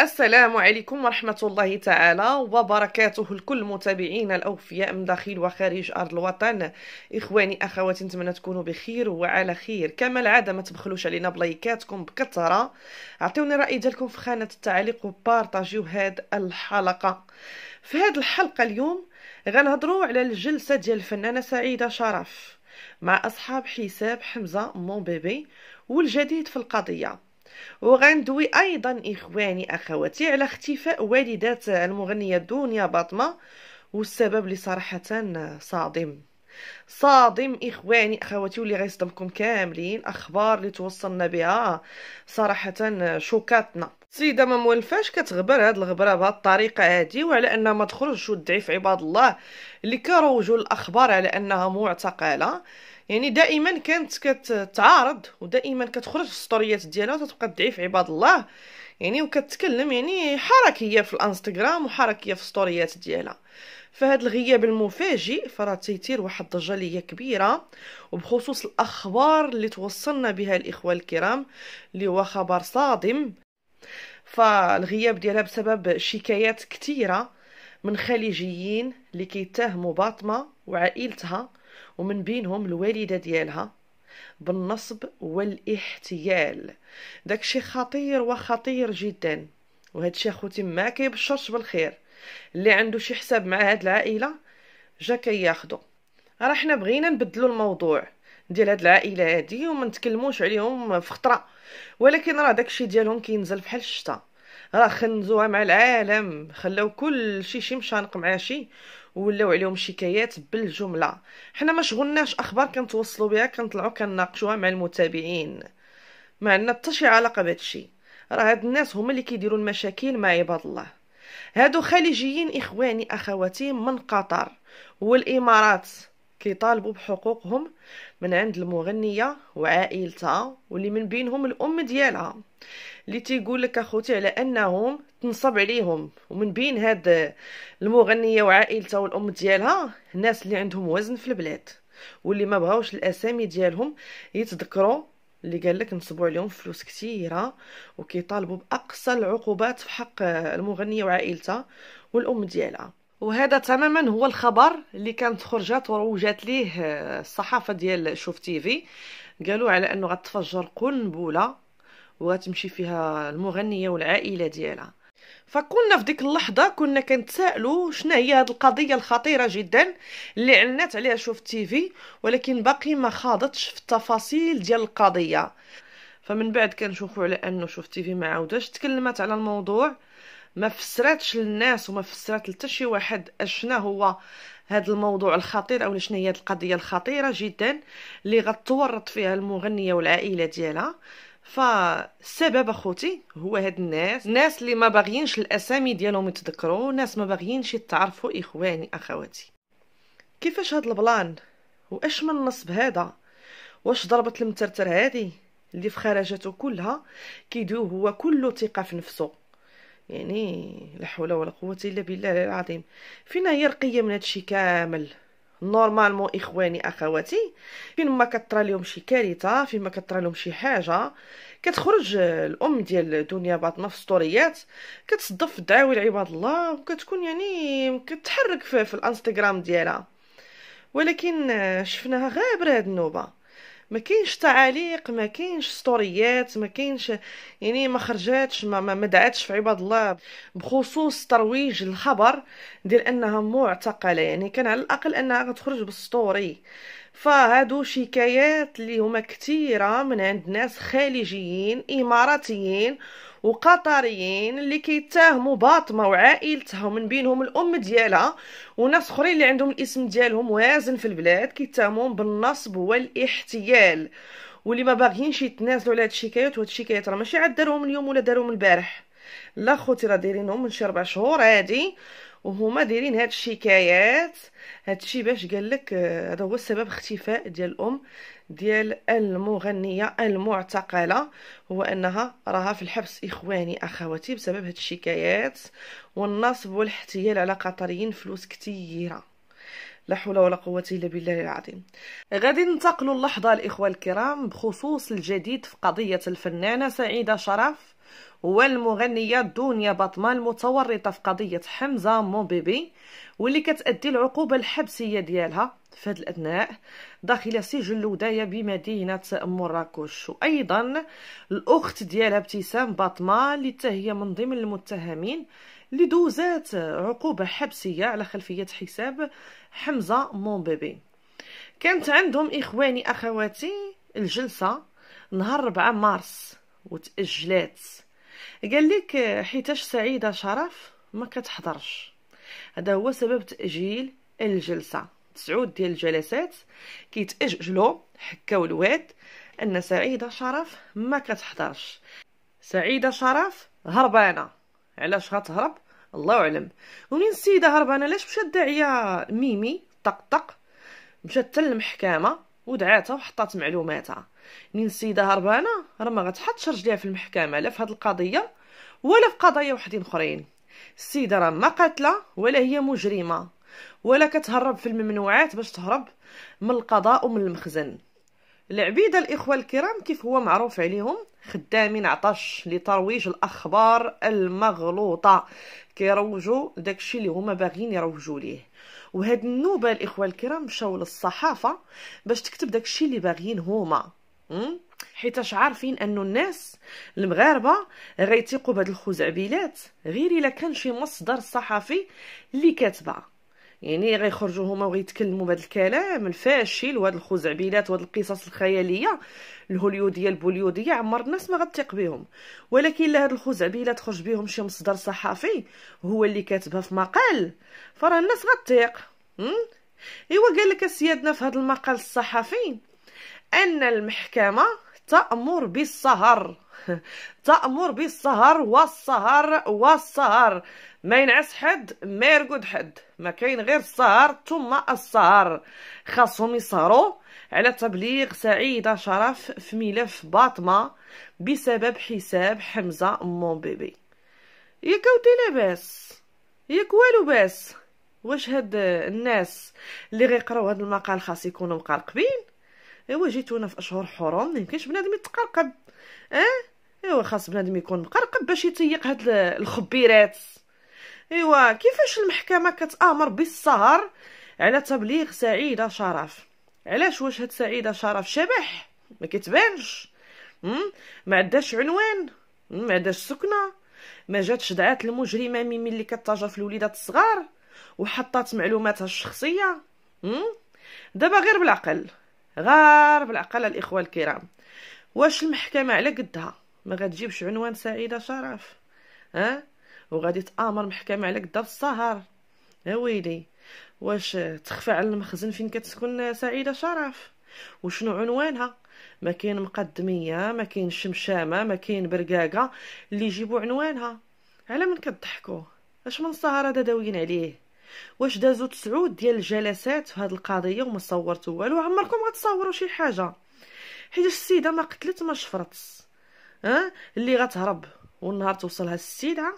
السلام عليكم ورحمة الله تعالى وبركاته الكل متابعينا الأوفياء من داخل وخارج أرض الوطن إخواني أخواتي نتمنى تكونوا بخير وعلى خير كما العادة ما تبخلوش علينا بلايكاتكم بكثرة عطيوني رأي ديالكم في خانة التعليق وبارتاجيو هاد الحلقة في هاد الحلقة اليوم غنهضروا على الجلسة ديال الفنانة سعيدة شرف مع أصحاب حساب حمزة مون بيبي والجديد في القضية وغندوي أيضا إخواني أخواتي على اختفاء والدات المغنية دنيا باطمة والسبب اللي صراحة صادم صادم اخواني اخواتي واللي غيصدمكم كاملين اخبار اللي توصلنا بها صراحه شوكاتنا السيده ما مولفاش كتغبر هاد الغبره بهاد الطريقه هادي وعلى انها ما تخرجش في عباد الله اللي كروجوا الاخبار على انها معتقله يعني دائما كانت كتعارض ودائما كتخرج في السطوريات ديالها وتبقى تدعي في عباد الله يعني وكتكلم يعني حركيه في الانستغرام وحركيه في السطوريات ديالها فهاد الغياب المفاجئ فراه تيثير واحد الضجه كبيره وبخصوص الاخبار اللي توصلنا بها الاخوه الكرام اللي هو خبر صادم فالغياب ديالها بسبب شكايات كثيره من خليجيين اللي كيتهموا باطمه وعائلتها ومن بينهم الوالده ديالها بالنصب والاحتيال داكشي خطير وخطير جدا وهادشي اخوتي ما كيبشرش بالخير اللي عنده شي حساب مع هاد العائله جا كياخدو راه حنا بغينا نبدلو الموضوع ديال هاد العائله هادي وما نتكلموش عليهم في خطره ولكن راه داكشي ديالهم كينزل بحال الشتا راه خنزوها مع العالم خلاو كل شي شي مشانق مع شي ولاو عليهم شكايات بالجمله حنا ما شغلناش اخبار كنتوصلوا بها كنطلعوا كنناقشوها مع المتابعين ما عندنا حتى شي علاقه الشيء راه هاد الناس هما اللي كيديروا المشاكل مع عباد الله هادو خليجيين اخواني اخواتي من قطر والامارات كيطالبوا بحقوقهم من عند المغنيه وعائلتها واللي من بينهم الام ديالها اللي تيقول لك اخوتي على انهم تنصب عليهم ومن بين هاد المغنيه وعائلتها والام ديالها الناس اللي عندهم وزن في البلاد واللي ما بغاوش الاسامي ديالهم يتذكروا اللي قال لك نصبوا عليهم فلوس كثيره وكيطالبوا باقصى العقوبات في حق المغنيه وعائلتها والام ديالها وهذا تماما هو الخبر اللي كانت خرجت وروجت ليه آه، الصحافه ديال شوف تيفي قالوا على انه غتفجر قنبله وغتمشي فيها المغنيه والعائله ديالها فكنا في ديك اللحظه كنا كنتسائلوا شنو هي هذه القضيه الخطيره جدا اللي علنت عليها شوف تيفي ولكن باقي ما خاضتش في التفاصيل ديال القضيه فمن بعد كنشوفوا على انه شوف تيفي ما عاودش تكلمت على الموضوع ما فسراتش للناس وما فسرات لتا شي واحد اشنا هو هذا الموضوع الخطير او شنو هي القضيه الخطيره جدا اللي غتورط فيها المغنيه والعائله ديالها فالسبب اخوتي هو هاد الناس الناس اللي ما باغيينش الاسامي ديالهم يتذكروا ناس ما باغيينش يتعرفوا اخواني اخواتي كيفاش هاد البلان واش من نصب هذا واش ضربة المترتر هادي اللي في خرجته كلها كيدوي هو كله ثقه في نفسه يعني لا حول ولا قوه الا بالله العظيم فينا هي رقية من هادشي كامل نورمالمون اخواني اخواتي فين ما كطرى لهم شي كارثه فين ما كطرى لهم شي حاجه كتخرج الام ديال دنيا باطنه في ستوريات كتصدف الدعاوي لعباد الله وكتكون يعني كتحرك في, في الانستغرام ديالها ولكن آه، شفناها غابره هاد النوبه ما كاينش تعاليق ما كاينش ستوريات ما كاينش يعني ما خرجاتش ما, ما دعاتش في عباد الله بخصوص ترويج الخبر ديال انها معتقله يعني كان على الاقل انها غتخرج بالستوري فهادو شكايات اللي هما كثيره من عند ناس خليجيين اماراتيين وقطريين اللي كيتهموا باطمه وعائلتها ومن بينهم الام ديالها وناس اخرين اللي عندهم الاسم ديالهم وازن في البلاد كيتهمون بالنصب والاحتيال واللي ما باغيينش يتنازلوا على هاد الشكايات وهاد الشكايات راه ماشي عاد دارهم اليوم ولا دارهم البارح لا خوتي راه دايرينهم من شي ربع شهور عادي وهما دايرين هاد الشكايات هادشي باش قالك آه، هذا هو السبب اختفاء ديال الام ديال المغنيه المعتقله هو انها راها في الحبس اخواني اخواتي بسبب هاد الشكايات والنصب والاحتيال على قطريين فلوس كثيره لا حول ولا قوة إلا بالله العظيم غادي ننتقلوا اللحظة الإخوة الكرام بخصوص الجديد في قضية الفنانة سعيدة شرف والمغنيه دنيا بطمان المتورطه في قضيه حمزه مومبيبي واللي كتأدي العقوبه الحبسيه ديالها في هذه الاثناء داخل سجن الودايه بمدينه مراكش وايضا الاخت ديالها ابتسام باطمه اللي هي من ضمن المتهمين اللي دوزات عقوبه حبسيه على خلفيه حساب حمزه بيبي كانت عندهم اخواني اخواتي الجلسه نهار 4 مارس وتاجلات قال لك حيتاش سعيده شرف ما كتحضرش هذا هو سبب تاجيل الجلسه تسعود ديال الجلسات كيتاجلوا حكاو الواد ان سعيده شرف ما كتحضرش سعيده شرف هربانه علاش غتهرب الله اعلم ومنين السيده هربانه علاش مشات داعيه ميمي طقطق مشات للمحكمه ودعاتها وحطات معلوماتها منين السيده هربانه راه ما غتحطش رجليها في المحكمه لا في هذه القضيه ولا في قضايا وحدين اخرين السيده راه ما قاتله ولا هي مجرمه ولا كتهرب في الممنوعات باش تهرب من القضاء ومن المخزن العبيده الاخوه الكرام كيف هو معروف عليهم خدامين عطش لترويج الاخبار المغلوطه كيروجوا داكشي اللي هما باغيين يروجوا ليه وهاد النوبه الاخوه الكرام مشاو للصحافه باش تكتب داكشي اللي باغيين هما حيتاش عارفين انه الناس المغاربه غيتيقوا بهاد الخزعبيلات غير الا كان شي مصدر صحفي اللي كاتبها يعني غيخرجوا هما وغيتكلموا بهذا الكلام الفاشل وهاد الخزعبيلات وهاد القصص الخياليه الهوليوديه البوليوديه عمر الناس ما غتثق بهم ولكن الا هاد الخزعبيلات خرج بهم شي مصدر صحفي هو اللي كاتبها في مقال فراه الناس غتثق ايوا قال لك سيادنا في هاد المقال الصحفي أن المحكمة تأمر بالسهر تأمر بالسهر والسهر والسهر ما ينعس حد ما يرقد حد ما كاين غير السهر ثم السهر خاصهم يسهروا على تبليغ سعيدة شرف في ملف باطمة بسبب حساب حمزة مون بيبي ياك اودي لاباس ياك والو باس واش هاد الناس اللي غيقراو هاد المقال خاص يكونوا مقلقين ايوا جيتونا في اشهر حرام ما يمكنش بنادم يتقرقب اه ايوا خاص بنادم يكون مقرقب باش يتيق هاد الخبيرات ايوا كيفاش المحكمه كتامر بالسهر على تبليغ سعيده شرف علاش واش هاد سعيده شرف شبح ما كتبانش ما عندهاش عنوان ما عندهاش سكنه ما جاتش دعات المجرمه ميمي اللي كتاجر في الوليدات الصغار وحطات معلوماتها الشخصيه دابا غير بالعقل غار بالعقل الاخوه الكرام واش المحكمه على قدها ما غتجيبش عنوان سعيده شرف ها أه؟ وغادي تامر محكمه على قدها بالسهر يا ويلي واش تخفى على المخزن فين كتسكن سعيده شرف وشنو عنوانها ما كاين مقدميه ما كاين شمشامه ما كاين برقاقه اللي يجيبوا عنوانها على من كضحكوا اش من سهر هذا داويين عليه واش دازو تسعود ديال الجلسات في هذه القضيه وما صورتوا والو عمركم غتصوروا شي حاجه حيت السيده ما قتلت ما شفرت ها اللي غتهرب والنهار توصلها السيده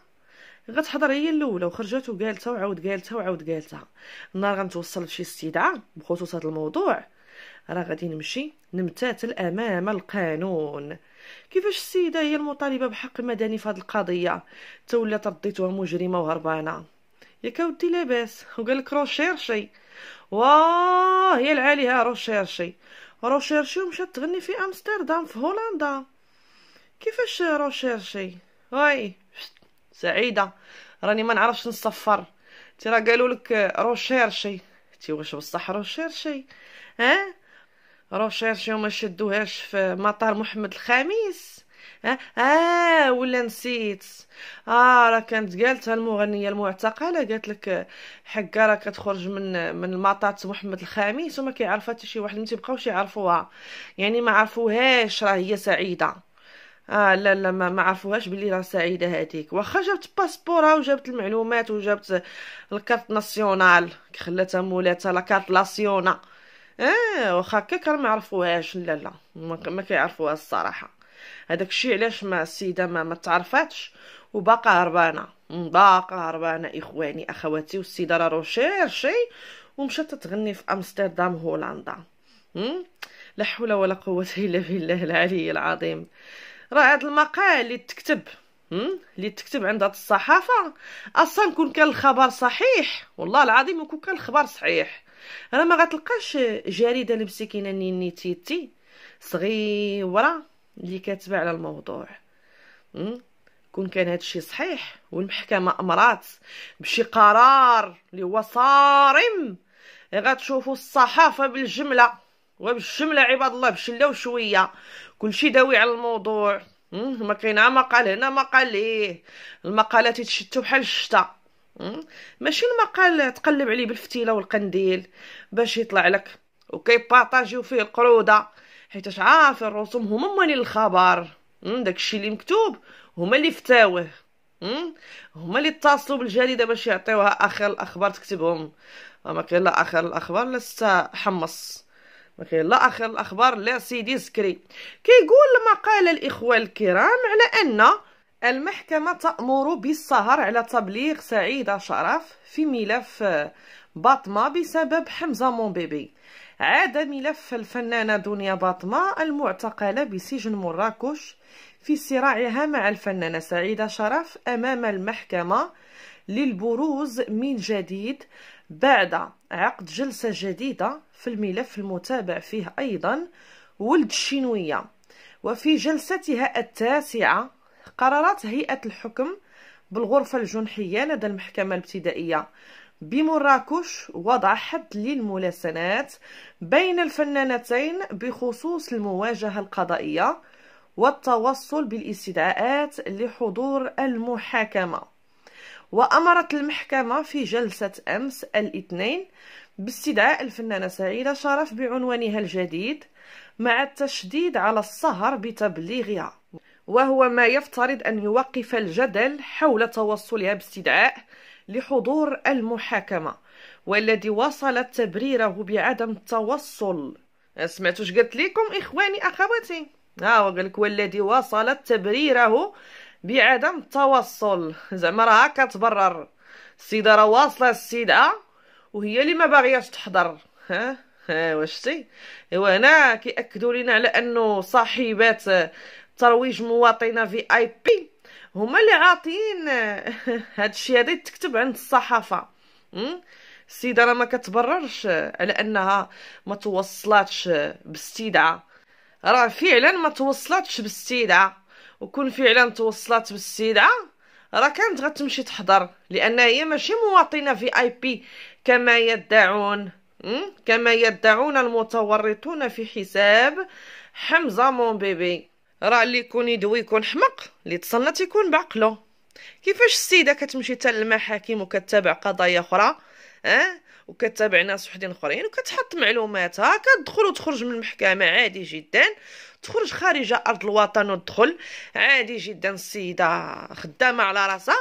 غتحضر هي الاولى وخرجت وقالتها وعاود قالتها وعاود قالتها النهار غنتوصل لشي استدعاء بخصوص هذا الموضوع راه غادي نمشي نمتاتل امام القانون كيفاش السيده هي المطالبه بحق مدني في هذه القضيه تولات رديتها مجرمه وهربانه ياك اودي لاباس وقالك روشيرشي واه يا العاليه روشيرشي روشيرشي ومشات تغني في امستردام في هولندا كيفاش روشيرشي واي سعيده راني ما نعرفش نصفر تي راه قالوا لك روشيرشي تي واش بصح روشيرشي ها روشيرشي وما شدوهاش في مطار محمد الخامس آه،, اه, ولا نسيت اه راه كانت قالتها المغنيه المعتقله قالت لك آه، حكا راه كتخرج من من المطاط محمد الخامس وما كيعرفها حتى شي واحد ما تيبقاوش يعرفوها يعني ما عرفوهاش راه هي سعيده اه لا لا ما, ما عرفوهاش بلي راه سعيده هذيك واخا جابت باسبورها وجابت المعلومات وجابت الكارت ناسيونال خلاتها مولاتها لا كارت لاسيونا اه واخا هكا ما عرفوهاش لا لا ما كيعرفوها الصراحه هذاك الشيء علاش ما السيده ما ما تعرفاتش وباقا هربانه باقا هربانه اخواني اخواتي والسيده راه روشيرشي ومشات تغني في امستردام هولندا لا حول ولا قوه الا بالله العلي العظيم راه هذا المقال اللي تكتب اللي تكتب عند الصحافه اصلا كون كان الخبر صحيح والله العظيم كون كان الخبر صحيح راه ما غتلقاش جريده المسكينه نيني صغيره اللي كاتبه على الموضوع كون كان هادشي صحيح والمحكمه امرات بشي قرار اللي هو صارم غتشوفوا الصحافه بالجمله وبالجمله عباد الله بشله وشويه كلشي داوي على الموضوع ما كاين مقال هنا مقال ليه المقالات تشتو بحال الشتا ماشي المقال تقلب عليه بالفتيله والقنديل باش يطلع لك وكيبارطاجيو فيه القروده حيتاش عارف الرسوم هما هما اللي الخبر داكشي اللي مكتوب هما اللي فتاوه هما اللي اتصلوا بالجريده باش يعطيوها اخر الاخبار تكتبهم ما كاين لا اخر الاخبار لا حمص ما كاين لا اخر الاخبار لا سيدي سكري كيقول المقال الاخوه الكرام على ان المحكمة تأمر بالسهر على تبليغ سعيدة شرف في ملف باطمة بسبب حمزة مونبيبي عاد ملف الفنانة دنيا باطمة المعتقلة بسجن مراكش في صراعها مع الفنانة سعيدة شرف أمام المحكمة للبروز من جديد بعد عقد جلسة جديدة في الملف المتابع فيه أيضا ولد الشينوية وفي جلستها التاسعة قررت هيئة الحكم بالغرفة الجنحية لدى المحكمة الابتدائية بمراكش وضع حد للملاسنات بين الفنانتين بخصوص المواجهة القضائية والتوصل بالاستدعاءات لحضور المحاكمة وأمرت المحكمة في جلسة أمس الاثنين باستدعاء الفنانة سعيدة شرف بعنوانها الجديد مع التشديد على السهر بتبليغها وهو ما يفترض أن يوقف الجدل حول توصلها باستدعاء لحضور المحاكمة والذي وصلت تبريره بعدم التوصل سمعتوش قلت لكم إخواني أخواتي ها آه، هو قالك والذي وصلت تبريره بعدم التوصل زعما راها كتبرر السيدة راه واصلة السيدة وهي اللي ما باغياش تحضر ها ها وشتي ايوا هنا كيأكدوا لينا على انه صاحبات ترويج مواطنه في اي بي هما اللي عاطين الشيء هذا يتكتب عند الصحافه السيده راه ما كتبررش على انها ما توصلاتش باستدعاء راه فعلا ما توصلاتش باستدعاء وكون فعلا توصلات باستدعاء راه كانت غتمشي تحضر لان هي ماشي مواطنه في اي بي كما يدعون كما يدعون المتورطون في حساب حمزه مون بيبي راه اللي يكون يدوي يكون حمق اللي تسلط يكون بعقله كيفاش السيده كتمشي حتى للمحاكم وكتتابع قضايا اخرى اه وكتتابع ناس وحدين اخرين وكتحط معلوماتها كتدخل وتخرج من المحكمه عادي جدا تخرج خارجه ارض الوطن وتدخل عادي جدا السيده خدامه على راسها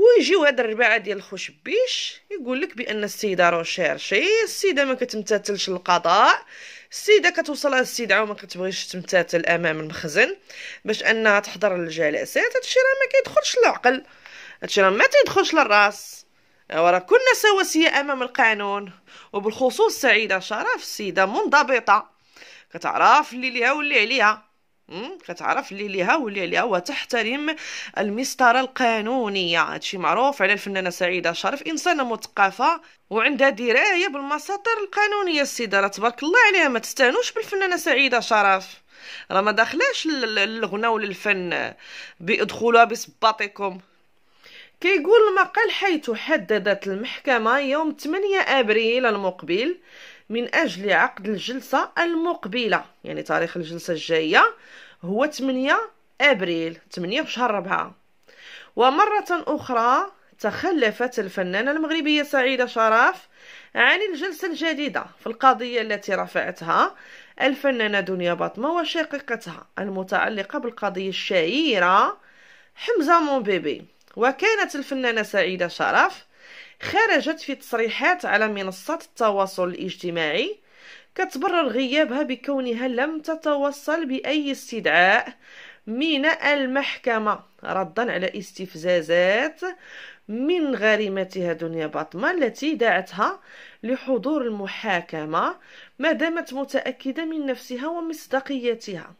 ويجيو هاد الرباعه ديال الخشبيش يقول لك بان السيده روشيرشي السيده ما كتمتثلش القضاء السيده كتوصل السيده وما كتبغيش تمتثل امام المخزن باش انها تحضر الجلسات هادشي راه ما كيدخلش للعقل هادشي راه ما تيدخلش للراس أه، ورا كلنا سواسيه امام القانون وبالخصوص سعيده شرف السيده منضبطه كتعرف اللي ليها واللي عليها كتعرف اللي ليها واللي عليها وتحترم المسطرة القانونية هادشي معروف على الفنانة سعيدة شرف إنسانة مثقفة وعندها دراية بالمساطر القانونية السيدة راه تبارك الله عليها ما تستانوش بالفنانة سعيدة شرف راه ما داخلاش للغنى وللفن بادخلوها بسباطكم كيقول المقال حيث حددت المحكمة يوم 8 أبريل المقبل من أجل عقد الجلسة المقبلة يعني تاريخ الجلسة الجاية هو 8 أبريل 8 في شهر 4 ومرة أخرى تخلفت الفنانة المغربية سعيدة شرف عن الجلسة الجديدة في القضية التي رفعتها الفنانة دنيا باطمة وشقيقتها المتعلقة بالقضية الشهيرة حمزة مون بيبي وكانت الفنانة سعيدة شرف خرجت في تصريحات على منصات التواصل الاجتماعي كتبرر غيابها بكونها لم تتوصل بأي استدعاء من المحكمة ردا على استفزازات من غريمتها دنيا باطمة التي دعتها لحضور المحاكمة ما دامت متأكدة من نفسها ومصداقيتها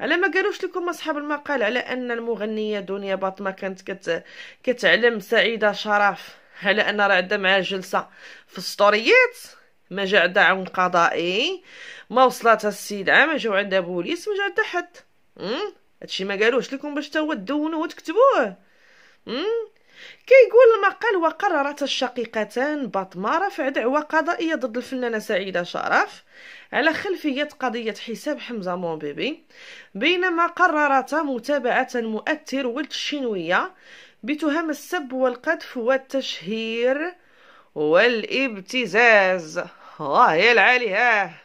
على ما قالوش لكم اصحاب المقال على ان المغنيه دنيا باطمه كانت كت... كتعلم سعيده شرف على ان راه عندها معاه جلسه في السطوريات ما جا عندها عون قضائي ما وصلاتها السيدعه ما جاو عندها بوليس ما جا عندها حد هادشي ما قالوش لكم باش تا هو تدونوه وتكتبوه كيقول المقال وقررت الشقيقتان باطمة رفع دعوى قضائية ضد الفنانة سعيدة شرف على خلفية قضية حساب حمزة مونبيبي بينما قررتا متابعة مؤثر ولد الشينوية بتهم السب والقذف والتشهير والابتزاز الله يا العالي ها